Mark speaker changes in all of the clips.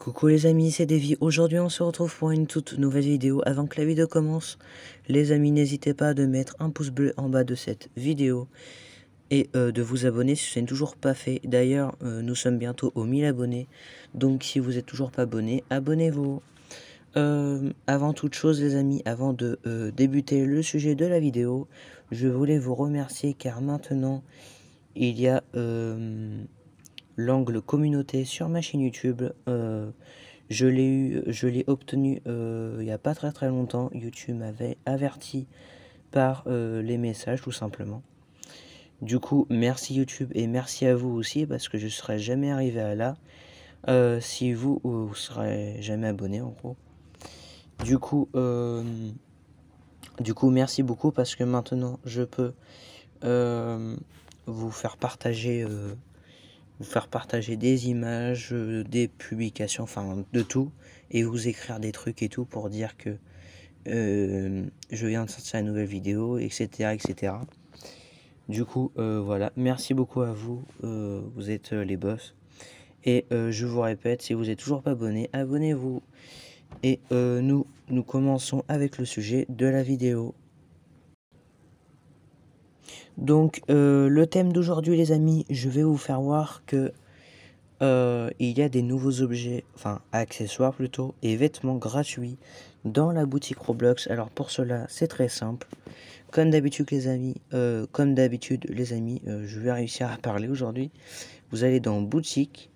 Speaker 1: Coucou les amis, c'est Davy. Aujourd'hui, on se retrouve pour une toute nouvelle vidéo. Avant que la vidéo commence, les amis, n'hésitez pas de mettre un pouce bleu en bas de cette vidéo et euh, de vous abonner si ce n'est toujours pas fait. D'ailleurs, euh, nous sommes bientôt aux 1000 abonnés. Donc, si vous n'êtes toujours pas abonné, abonnez-vous. Euh, avant toute chose, les amis, avant de débuter le sujet de la vidéo, je voulais vous remercier car maintenant, il y a l'angle communauté sur ma chaîne YouTube. Euh, je l'ai je obtenu euh, il n'y a pas très très longtemps. YouTube m'avait averti par euh, les messages tout simplement. Du coup, merci YouTube et merci à vous aussi parce que je serais jamais arrivé à là si vous vous serez jamais abonné en gros. Du coup, du coup, merci beaucoup parce que maintenant je peux vous faire partager vous faire partager des images, euh, des publications, enfin de tout, et vous écrire des trucs et tout pour dire que euh, je viens de sortir une nouvelle vidéo, etc. etc. Du coup, euh, voilà, merci beaucoup à vous, vous êtes les boss. Et je vous répète, si vous n'êtes toujours pas abonné, abonnez-vous. Et nous, nous commençons avec le sujet de la vidéo. Donc euh, le thème d'aujourd'hui les amis, je vais vous faire voir que euh, il y a des nouveaux objets, enfin accessoires plutôt, et vêtements gratuits dans la boutique Roblox. Alors pour cela c'est très simple. Comme d'habitude les amis, euh, comme d'habitude les amis, je vais réussir à parler aujourd'hui. Vous allez dans boutique,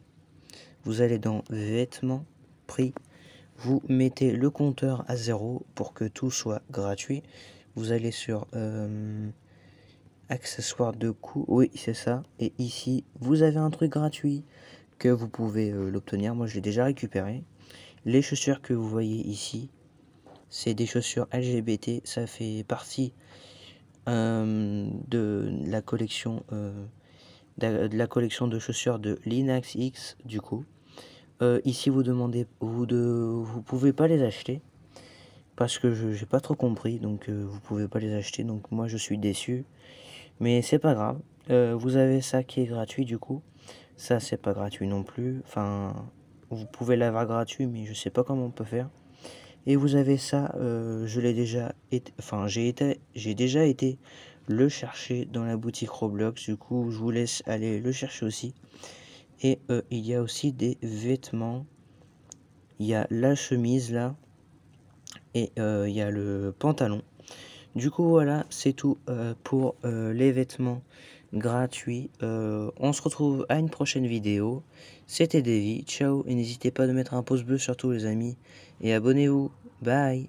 Speaker 1: vous allez dans vêtements, prix, vous mettez le compteur à zéro pour que tout soit gratuit. Vous allez sur accessoires de coût, oui c'est ça. Et ici, vous avez un truc gratuit que vous pouvez euh, l'obtenir. Moi, je l'ai déjà récupéré. Les chaussures que vous voyez ici, c'est des chaussures LGBT. Ça fait partie euh, de la collection euh, de la collection de chaussures de Linux X du coup. ici, vous demandez, vous de, vous pouvez pas les acheter parce que je pas trop compris, donc vous pouvez pas les acheter, donc moi je suis déçu. Mais c'est pas grave. Euh, vous avez ça qui est gratuit du coup. Ça c'est pas gratuit non plus. Enfin, vous pouvez l'avoir gratuit, mais je sais pas comment on peut faire. Et vous avez ça, euh, je l'ai déjà été, enfin j'ai été, j'ai déjà été le chercher dans la boutique Roblox. Du coup, je vous laisse aller le chercher aussi. Et euh, il y a aussi des vêtements. Il y a la chemise là. Et il y a le pantalon. Du coup, voilà, c'est tout euh, pour euh, les vêtements gratuits. Euh, on se retrouve à une prochaine vidéo. C'était Davy. Ciao et n'hésitez pas à de mettre un pouce bleu surtout les amis. Et abonnez-vous. Bye